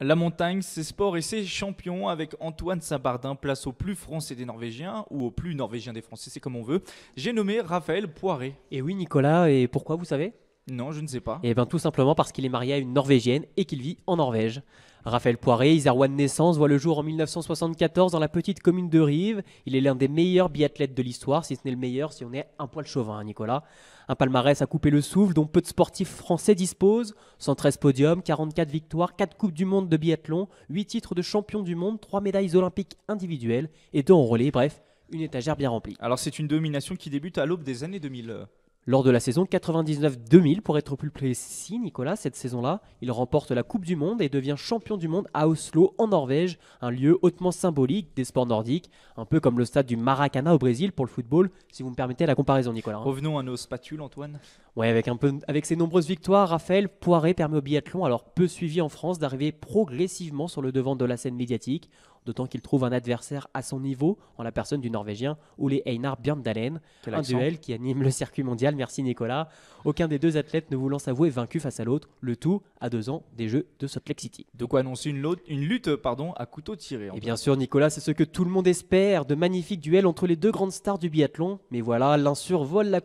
La montagne, ses sports et ses champions avec Antoine Sabardin, place au plus français des Norvégiens ou au plus norvégien des Français, c'est comme on veut. J'ai nommé Raphaël Poiret. Et oui, Nicolas, et pourquoi vous savez non, je ne sais pas. Et eh bien tout simplement parce qu'il est marié à une Norvégienne et qu'il vit en Norvège. Raphaël Poiré, isérois de naissance, voit le jour en 1974 dans la petite commune de Rive. Il est l'un des meilleurs biathlètes de l'histoire, si ce n'est le meilleur, si on est un poil chauvin, hein, Nicolas. Un palmarès à couper le souffle dont peu de sportifs français disposent 113 podiums, 44 victoires, 4 Coupes du Monde de biathlon, 8 titres de champion du monde, 3 médailles olympiques individuelles et 2 en relais. Bref, une étagère bien remplie. Alors c'est une domination qui débute à l'aube des années 2000. Lors de la saison 99-2000, pour être plus précis, Nicolas, cette saison-là, il remporte la Coupe du Monde et devient champion du monde à Oslo, en Norvège, un lieu hautement symbolique des sports nordiques, un peu comme le stade du Maracana au Brésil pour le football, si vous me permettez la comparaison, Nicolas. Hein. Revenons à nos spatules, Antoine. avec, avec ses nombreuses victoires, Raphaël Poiré permet au biathlon, alors peu suivi en France, d'arriver progressivement sur le devant de la scène médiatique d'autant qu'il trouve un adversaire à son niveau en la personne du Norvégien Ole Einar Bjørndalen. Un duel qui anime le circuit mondial, merci Nicolas. Aucun des deux athlètes ne voulant s'avouer vaincu face à l'autre, le tout à deux ans des Jeux de Salt Lake City. De quoi annoncer une, lutte pardon, à couteau tiré. Et bien sûr Nicolas, c'est ce que tout le monde espère, de magnifiques duels entre les deux grandes stars du biathlon. Mais voilà, l'un survole la,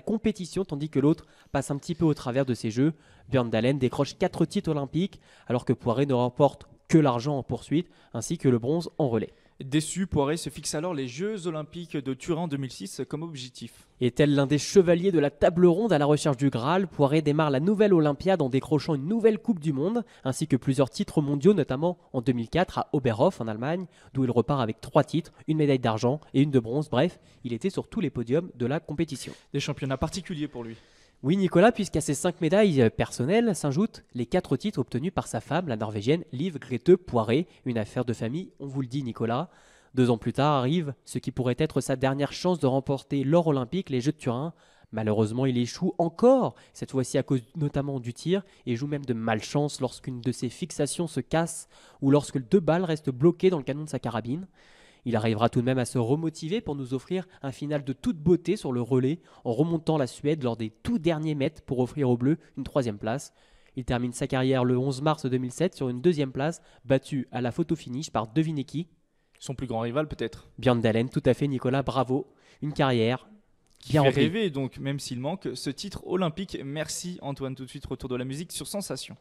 compétition, tandis que l'autre passe un petit peu au travers de ses Jeux. Björn décroche quatre titres olympiques alors que Poiré ne remporte que l'argent en poursuite, ainsi que le bronze en relais. Déçu, Poiret se fixe alors les Jeux olympiques de Turin 2006 comme objectif. Et tel l'un des chevaliers de la table ronde à la recherche du Graal, Poiret démarre la nouvelle Olympiade en décrochant une nouvelle Coupe du Monde, ainsi que plusieurs titres mondiaux, notamment en 2004 à Oberhof en Allemagne, d'où il repart avec trois titres, une médaille d'argent et une de bronze. Bref, il était sur tous les podiums de la compétition. Des championnats particuliers pour lui. Oui, Nicolas, puisqu'à ses cinq médailles euh, personnelles s'ajoutent les quatre titres obtenus par sa femme, la Norvégienne Liv Grete Poiré. Une affaire de famille, on vous le dit, Nicolas. Deux ans plus tard arrive ce qui pourrait être sa dernière chance de remporter l'or olympique, les Jeux de Turin. Malheureusement, il échoue encore, cette fois-ci à cause notamment du tir, et joue même de malchance lorsqu'une de ses fixations se casse ou lorsque deux balles restent bloquées dans le canon de sa carabine. Il arrivera tout de même à se remotiver pour nous offrir un final de toute beauté sur le relais en remontant la Suède lors des tout derniers mètres pour offrir aux Bleus une troisième place. Il termine sa carrière le 11 mars 2007 sur une deuxième place, battue à la photo finish par devinez Son plus grand rival peut-être Björn Dalen, tout à fait Nicolas, bravo. Une carrière, qui a fait donc, même s'il manque ce titre olympique. Merci Antoine, tout de suite retour de la musique sur Sensation.